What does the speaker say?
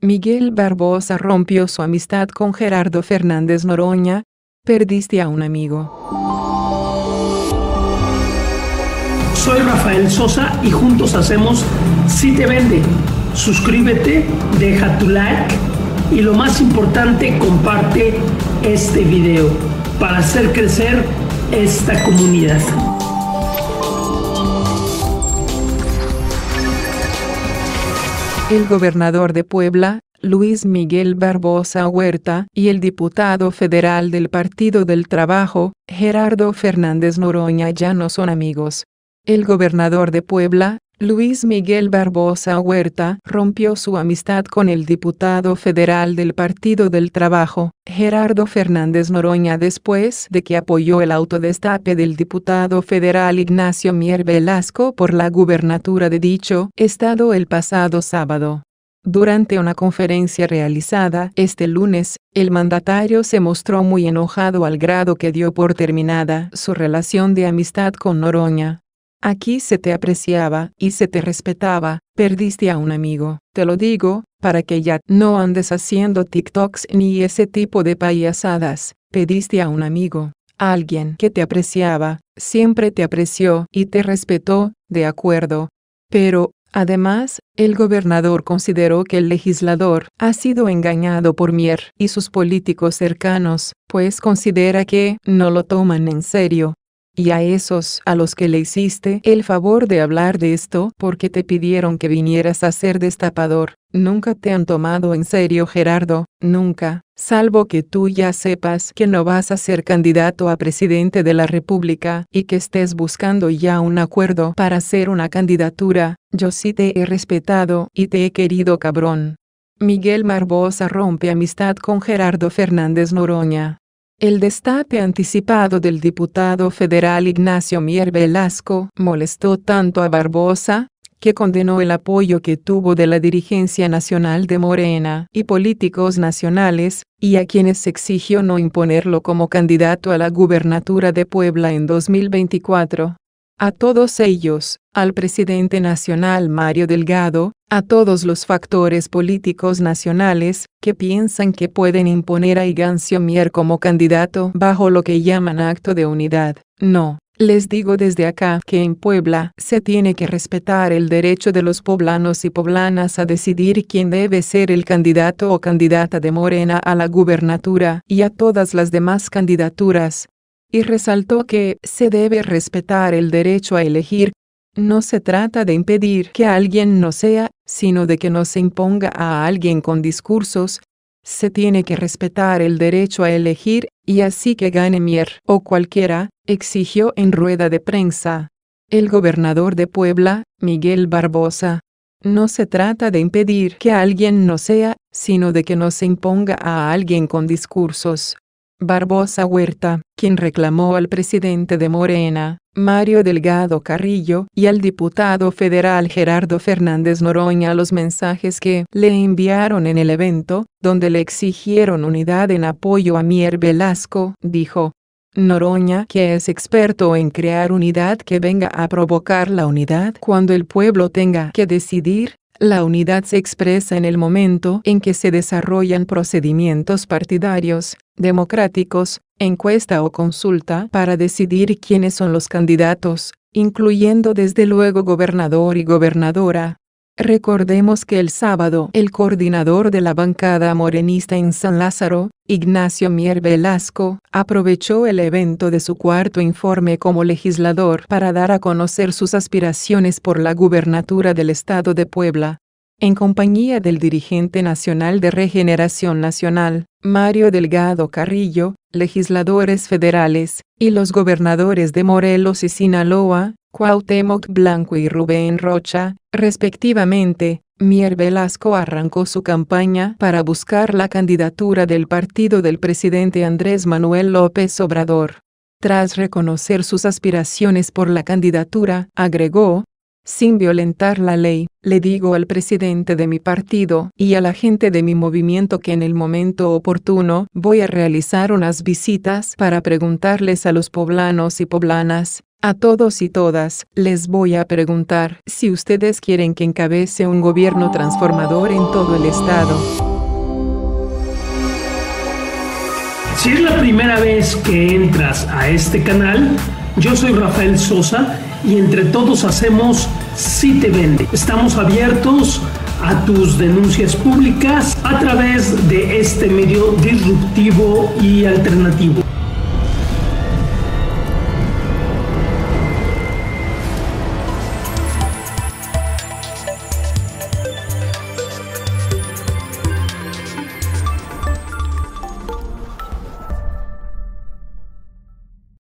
Miguel Barbosa rompió su amistad con Gerardo Fernández Noroña, perdiste a un amigo. Soy Rafael Sosa y juntos hacemos Si te vende. Suscríbete, deja tu like y lo más importante, comparte este video para hacer crecer esta comunidad. El gobernador de Puebla, Luis Miguel Barbosa Huerta, y el diputado federal del Partido del Trabajo, Gerardo Fernández Noroña ya no son amigos. El gobernador de Puebla, Luis Miguel Barbosa Huerta rompió su amistad con el diputado federal del Partido del Trabajo, Gerardo Fernández Noroña después de que apoyó el autodestape del diputado federal Ignacio Mier Velasco por la gubernatura de dicho estado el pasado sábado. Durante una conferencia realizada este lunes, el mandatario se mostró muy enojado al grado que dio por terminada su relación de amistad con Noroña Aquí se te apreciaba y se te respetaba, perdiste a un amigo. Te lo digo, para que ya no andes haciendo TikToks ni ese tipo de payasadas, pediste a un amigo. alguien que te apreciaba, siempre te apreció y te respetó, de acuerdo. Pero, además, el gobernador consideró que el legislador ha sido engañado por Mier y sus políticos cercanos, pues considera que no lo toman en serio, y a esos a los que le hiciste el favor de hablar de esto porque te pidieron que vinieras a ser destapador. Nunca te han tomado en serio Gerardo, nunca, salvo que tú ya sepas que no vas a ser candidato a presidente de la República y que estés buscando ya un acuerdo para hacer una candidatura, yo sí te he respetado y te he querido cabrón. Miguel Marbosa rompe amistad con Gerardo Fernández Noroña. El destape anticipado del diputado federal Ignacio Mier Velasco molestó tanto a Barbosa, que condenó el apoyo que tuvo de la dirigencia nacional de Morena y políticos nacionales, y a quienes exigió no imponerlo como candidato a la gubernatura de Puebla en 2024. A todos ellos, al presidente nacional Mario Delgado, a todos los factores políticos nacionales que piensan que pueden imponer a Igancio Mier como candidato bajo lo que llaman acto de unidad. No, les digo desde acá que en Puebla se tiene que respetar el derecho de los poblanos y poblanas a decidir quién debe ser el candidato o candidata de Morena a la gubernatura y a todas las demás candidaturas. Y resaltó que se debe respetar el derecho a elegir no se trata de impedir que alguien no sea, sino de que no se imponga a alguien con discursos. Se tiene que respetar el derecho a elegir, y así que gane Mier o cualquiera, exigió en rueda de prensa. El gobernador de Puebla, Miguel Barbosa. No se trata de impedir que alguien no sea, sino de que no se imponga a alguien con discursos. Barbosa Huerta, quien reclamó al presidente de Morena, Mario Delgado Carrillo, y al diputado federal Gerardo Fernández Noroña los mensajes que le enviaron en el evento, donde le exigieron unidad en apoyo a Mier Velasco, dijo. Noroña, que es experto en crear unidad que venga a provocar la unidad cuando el pueblo tenga que decidir, la unidad se expresa en el momento en que se desarrollan procedimientos partidarios, democráticos, encuesta o consulta para decidir quiénes son los candidatos, incluyendo desde luego gobernador y gobernadora. Recordemos que el sábado el coordinador de la bancada morenista en San Lázaro, Ignacio Mier Velasco, aprovechó el evento de su cuarto informe como legislador para dar a conocer sus aspiraciones por la gubernatura del estado de Puebla en compañía del dirigente nacional de Regeneración Nacional, Mario Delgado Carrillo, legisladores federales, y los gobernadores de Morelos y Sinaloa, Cuauhtémoc Blanco y Rubén Rocha, respectivamente, Mier Velasco arrancó su campaña para buscar la candidatura del partido del presidente Andrés Manuel López Obrador. Tras reconocer sus aspiraciones por la candidatura, agregó, sin violentar la ley, le digo al presidente de mi partido y a la gente de mi movimiento que en el momento oportuno voy a realizar unas visitas para preguntarles a los poblanos y poblanas. A todos y todas, les voy a preguntar si ustedes quieren que encabece un gobierno transformador en todo el Estado. Si es la primera vez que entras a este canal, yo soy Rafael Sosa y entre todos hacemos Si Te Vende. Estamos abiertos a tus denuncias públicas a través de este medio disruptivo y alternativo.